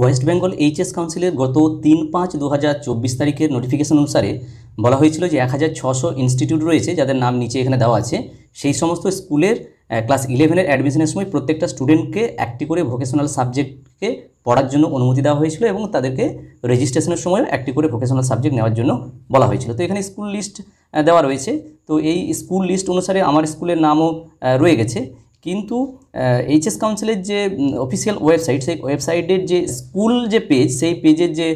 West Bengal HS কাউন্সিলের গত তিন পাঁচ দু তারিখের নোটিফিকেশন অনুসারে বলা হয়েছিল যে এক হাজার ছশো ইনস্টিটিউট রয়েছে যাদের নাম নিচে এখানে দেওয়া আছে সেই সমস্ত স্কুলের ক্লাস ইলেভেনের অ্যাডমিশনের সময় প্রত্যেকটা স্টুডেন্টকে একটি করে ভোকেশনাল সাবজেক্টকে পড়ার জন্য অনুমতি দেওয়া হয়েছিল এবং তাদেরকে রেজিস্ট্রেশনের সময় একটি করে ভোকেশনাল সাবজেক্ট নেওয়ার জন্য বলা হয়েছিল তো এখানে স্কুল লিস্ট দেওয়া রয়েছে তো এই স্কুল লিস্ট অনুসারে আমার স্কুলের নামও রয়ে গেছে কিন্তু এইচএস কাউন্সিলের যে অফিসিয়াল ওয়েবসাইট সেই ওয়েবসাইটের যে স্কুল যে পেজ সেই পেজের যে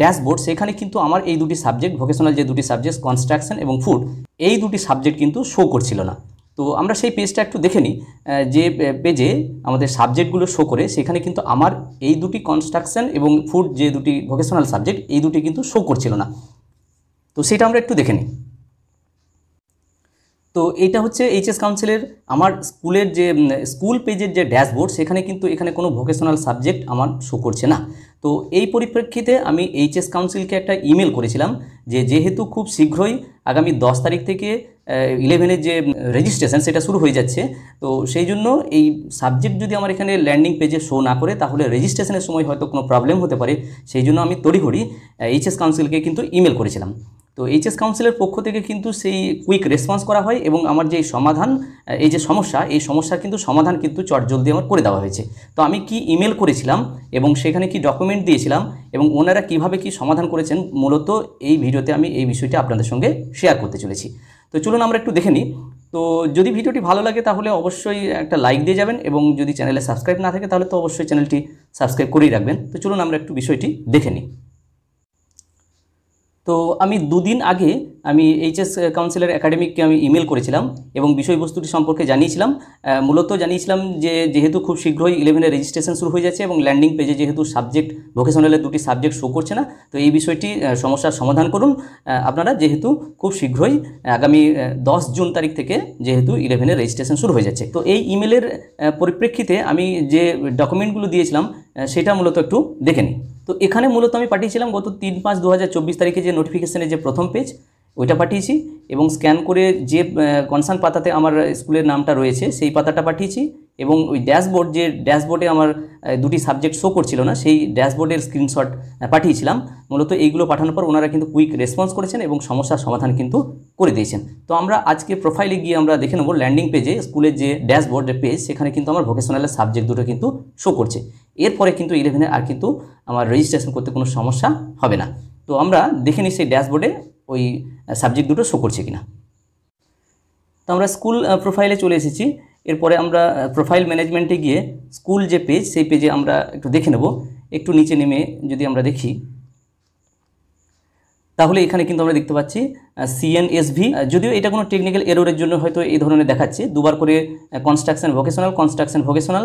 ড্যাশবোর্ড সেখানে কিন্তু আমার এই দুটি সাবজেক্ট ভোকেশনাল যে দুটি সাবজেক্ট কনস্ট্রাকশন এবং ফুড এই দুটি সাবজেক্ট কিন্তু শো করছিল না তো আমরা সেই পেজটা একটু দেখে নিই যে পেজে আমাদের সাবজেক্টগুলো শো করে সেখানে কিন্তু আমার এই দুটি কনস্ট্রাকশন এবং ফুড যে দুটি ভোকেশনাল সাবজেক্ট এই দুটি কিন্তু শো করছিল না তো সেটা আমরা একটু দেখে নিই তো এটা হচ্ছে এইচএস কাউন্সিলের আমার স্কুলের যে স্কুল পেজের যে ড্যাশবোর্ড সেখানে কিন্তু এখানে কোনো ভোকেশনাল সাবজেক্ট আমার শো করছে না তো এই পরিপ্রেক্ষিতে আমি এইচএস কাউন্সিলকে একটা ইমেল করেছিলাম যে যেহেতু খুব শীঘ্রই আগামী দশ তারিখ থেকে ইলেভেনের যে রেজিস্ট্রেশন সেটা শুরু হয়ে যাচ্ছে তো সেই জন্য এই সাবজেক্ট যদি আমার এখানে ল্যান্ডিং পেজে শো না করে তাহলে রেজিস্ট্রেশনের সময় হয়তো কোনো প্রবলেম হতে পারে সেই জন্য আমি তড়িঘড়ি এইচএস কাউন্সিলকে কিন্তু ইমেল করেছিলাম তো এইচএস কাউন্সিলের পক্ষ থেকে কিন্তু সেই কুইক রেসপন্স করা হয় এবং আমার যে সমাধান এই যে সমস্যা এই সমস্যার কিন্তু সমাধান কিন্তু চটজলদি আমার করে দেওয়া হয়েছে তো আমি কি ইমেল করেছিলাম এবং সেখানে কি ডকুমেন্ট দিয়েছিলাম এবং ওনারা কিভাবে কি সমাধান করেছেন মূলত এই ভিডিওতে আমি এই বিষয়টি আপনাদের সঙ্গে শেয়ার করতে চলেছি তো চলুন আমরা একটু দেখে নিই তো যদি ভিডিওটি ভালো লাগে তাহলে অবশ্যই একটা লাইক দিয়ে যাবেন এবং যদি চ্যানেলে সাবস্ক্রাইব না থাকে তাহলে তো অবশ্যই চ্যানেলটি সাবস্ক্রাইব করেই রাখবেন তো চলুন আমরা একটু বিষয়টি দেখে নিই তো আমি দুদিন আগে আমি এইচএস কাউন্সিলের একাডেমিককে আমি ইমেল করেছিলাম এবং বিষয়বস্তুটি সম্পর্কে জানিয়েছিলাম মূলত জানিয়েছিলাম যে যেহেতু খুব শীঘ্রই ইলেভেনের রেজিস্ট্রেশন শুরু হয়ে যাচ্ছে এবং ল্যান্ডিং পেজে যেহেতু সাবজেক্ট ভোকেশনালের দুটি সাবজেক্ট শো করছে না তো এই বিষয়টি সমস্যার সমাধান করুন আপনারা যেহেতু খুব শীঘ্রই আগামী দশ জুন তারিখ থেকে যেহেতু ইলেভেনের রেজিস্ট্রেশন শুরু হয়ে যাচ্ছে তো এই ইমেলের পরিপ্রেক্ষিতে আমি যে ডকুমেন্টগুলো দিয়েছিলাম সেটা মূলত একটু দেখে নিই তো এখানে মূলত আমি পাঠিয়েছিলাম গত তিন পাঁচ দু তারিখে যে নোটিফিকেশানের যে প্রথম পেজ ওইটা পাঠিয়েছি এবং স্ক্যান করে যে কনসার্ন পাতাতে আমার স্কুলের নামটা রয়েছে সেই পাতাটা পাঠিয়েছি এবং ওই ড্যাশবোর্ড যে ড্যাশবোর্ডে আমার দুটি সাবজেক্ট শো করছিল না সেই ড্যাশবোর্ডের স্ক্রিনশট পাঠিয়েছিলাম মূলত এইগুলো পাঠানোর পর ওনারা কিন্তু কুইক রেসপন্স করেছেন এবং সমস্যার সমাধান কিন্তু করে দিয়েছেন তো আমরা আজকে প্রোফাইলে গিয়ে আমরা দেখে নেব ল্যান্ডিং পেজে স্কুলের যে ড্যাশবোর্ডের পেজ সেখানে কিন্তু আমার ভোকেশনালের সাবজেক্ট দুটো কিন্তু শো করছে এরপরে কিন্তু ইলেভেনে আর কিন্তু আমার রেজিস্ট্রেশন করতে কোনো সমস্যা হবে না তো আমরা দেখে নিই সেই ড্যাশবোর্ডে ওই সাবজেক্ট দুটো শো করছে কিনা তো আমরা স্কুল প্রোফাইলে চলে এসেছি এরপরে আমরা প্রোফাইল ম্যানেজমেন্টে গিয়ে স্কুল যে পেজ সেই পেজে আমরা একটু দেখে নেব একটু নিচে নেমে যদি আমরা দেখি তাহলে এখানে কিন্তু আমরা দেখতে পাচ্ছি সিএনএসভি যদিও এটা কোনো টেকনিক্যাল এরোরের জন্য হয়তো এই ধরনের দেখাচ্ছে দুবার করে construction vocational construction vocational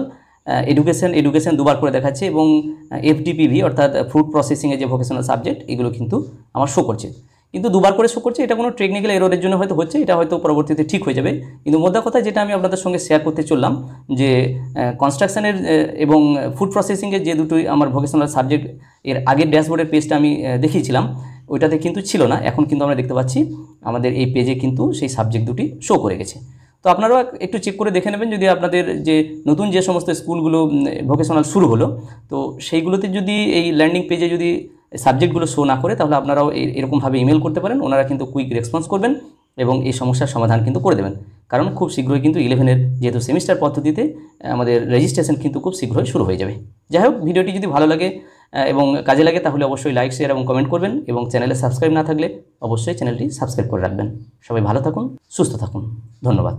education education দুবার করে দেখাচ্ছে এবং এফডিপিভি অর্থাৎ ফুড প্রসেসিংয়ে যে ভোকেশনাল সাবজেক্ট এগুলো কিন্তু আমার শো করছে কিন্তু দুবার করে শো করছে এটা কোনো টেকনিক্যাল এরোরের জন্য হয়তো হচ্ছে এটা হয়তো পরবর্তীতে ঠিক হয়ে যাবে কিন্তু মোদ্দা কথা যেটা আমি আপনাদের সঙ্গে শেয়ার করতে চললাম যে কনস্ট্রাকশানের এবং ফুড প্রসেসিংয়ের যে দুটোই আমার ভোকেশনাল সাবজেক্ট এর আগের ড্যাশবোর্ডের পেজটা আমি দেখিয়েছিলাম ওইটাতে কিন্তু ছিল না এখন কিন্তু আমরা দেখতে পাচ্ছি আমাদের এই পেজে কিন্তু সেই সাবজেক্ট দুটি শো করে গেছে তো আপনারাও একটু চেক করে দেখে নেবেন যদি আপনাদের যে নতুন যে সমস্ত স্কুলগুলো ভোকেশনাল শুরু হলো তো সেইগুলোতে যদি এই ল্যান্ডিং পেজে যদি সাবজেক্টগুলো শো না করে তাহলে আপনারাও এরকমভাবে ইমেল করতে পারেন ওনারা কিন্তু কুইক রেসপন্স করবেন এবং এই সমস্যার সমাধান কিন্তু করে দেবেন কারণ খুব শীঘ্রই কিন্তু ইলেভেনের যেহেতু সেমিস্টার পদ্ধতিতে আমাদের রেজিস্ট্রেশন কিন্তু খুব শীঘ্রই শুরু হয়ে যাবে যাই হোক ভিডিওটি যদি ভালো লাগে এবং কাজে লাগে তাহলে অবশ্যই লাইক শেয়ার এবং কমেন্ট করবেন এবং চ্যানেলে সাবস্ক্রাইব না থাকলে অবশ্যই চ্যানেলটি সাবস্ক্রাইব করে রাখবেন সবাই ভালো থাকুন সুস্থ থাকুন ধন্যবাদ